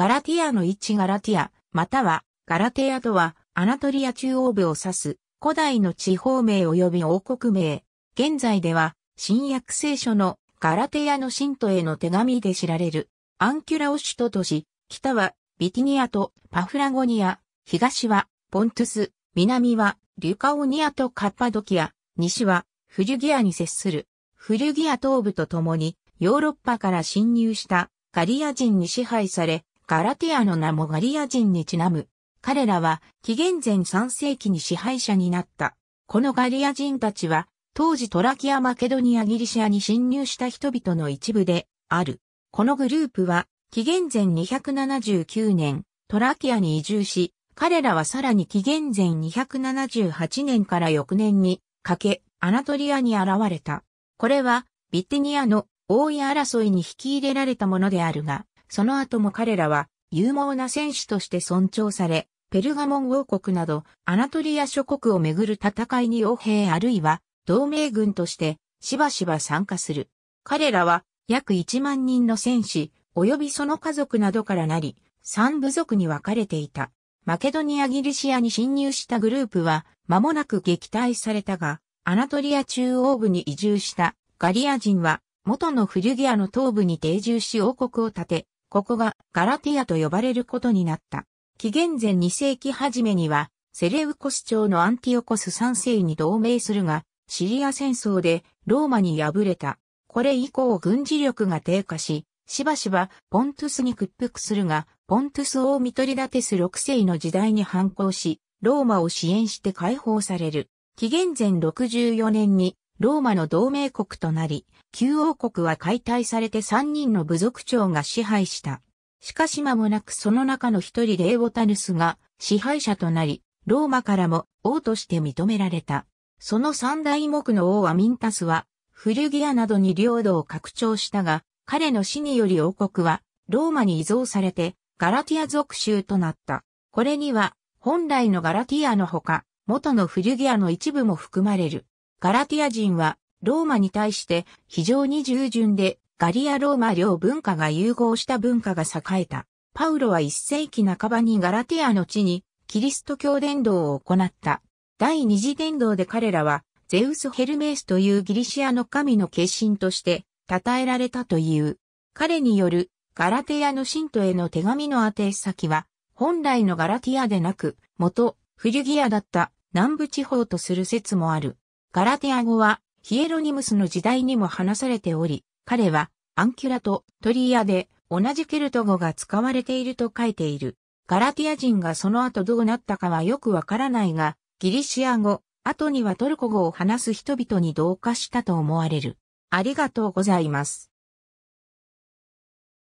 ガラティアの一ガラティア、またはガラテアとはアナトリア中央部を指す古代の地方名及び王国名。現在では新約聖書のガラテアの信徒への手紙で知られるアンキュラを首都とし、北はビティニアとパフラゴニア、東はポントゥス、南はリュカオニアとカッパドキア、西はフリュギアに接する。フリュギア東部と共にヨーロッパから侵入したガリア人に支配され、ガラティアの名もガリア人にちなむ。彼らは紀元前3世紀に支配者になった。このガリア人たちは、当時トラキア・マケドニア・ギリシアに侵入した人々の一部である。このグループは、紀元前279年、トラキアに移住し、彼らはさらに紀元前278年から翌年にかけ、アナトリアに現れた。これは、ビティニアの大い争いに引き入れられたものであるが、その後も彼らは有望な戦士として尊重され、ペルガモン王国などアナトリア諸国をめぐる戦いに傭兵あるいは同盟軍としてしばしば参加する。彼らは約1万人の戦士、及びその家族などからなり、三部族に分かれていた。マケドニア・ギリシアに侵入したグループは、間もなく撃退されたが、アナトリア中央部に移住したガリア人は、元のフリュギアの東部に定住し王国を建て、ここがガラティアと呼ばれることになった。紀元前2世紀初めには、セレウコス朝のアンティオコス3世に同盟するが、シリア戦争でローマに敗れた。これ以降軍事力が低下し、しばしばポントゥスに屈服するが、ポントゥス王ミトリダテス6世の時代に反抗し、ローマを支援して解放される。紀元前64年にローマの同盟国となり、旧王国は解体されて3人の部族長が支配した。しかし間もなくその中の一人レーボタヌスが支配者となり、ローマからも王として認められた。その三大目の王アミンタスは、古着屋などに領土を拡張したが、彼の死により王国はローマに移蔵されてガラティア属州となった。これには本来のガラティアのほか、元の古着屋の一部も含まれる。ガラティア人はローマに対して非常に従順でガリア・ローマ両文化が融合した文化が栄えた。パウロは1世紀半ばにガラティアの地にキリスト教伝道を行った。第二次伝道で彼らはゼウス・ヘルメースというギリシアの神の化身として称えられたという。彼によるガラティアの信徒への手紙の宛先は本来のガラティアでなく元フリュギアだった南部地方とする説もある。ガラティア語はヒエロニムスの時代にも話されており、彼はアンキュラとトリアで同じケルト語が使われていると書いている。ガラティア人がその後どうなったかはよくわからないが、ギリシア語、後にはトルコ語を話す人々に同化したと思われる。ありがとうございます。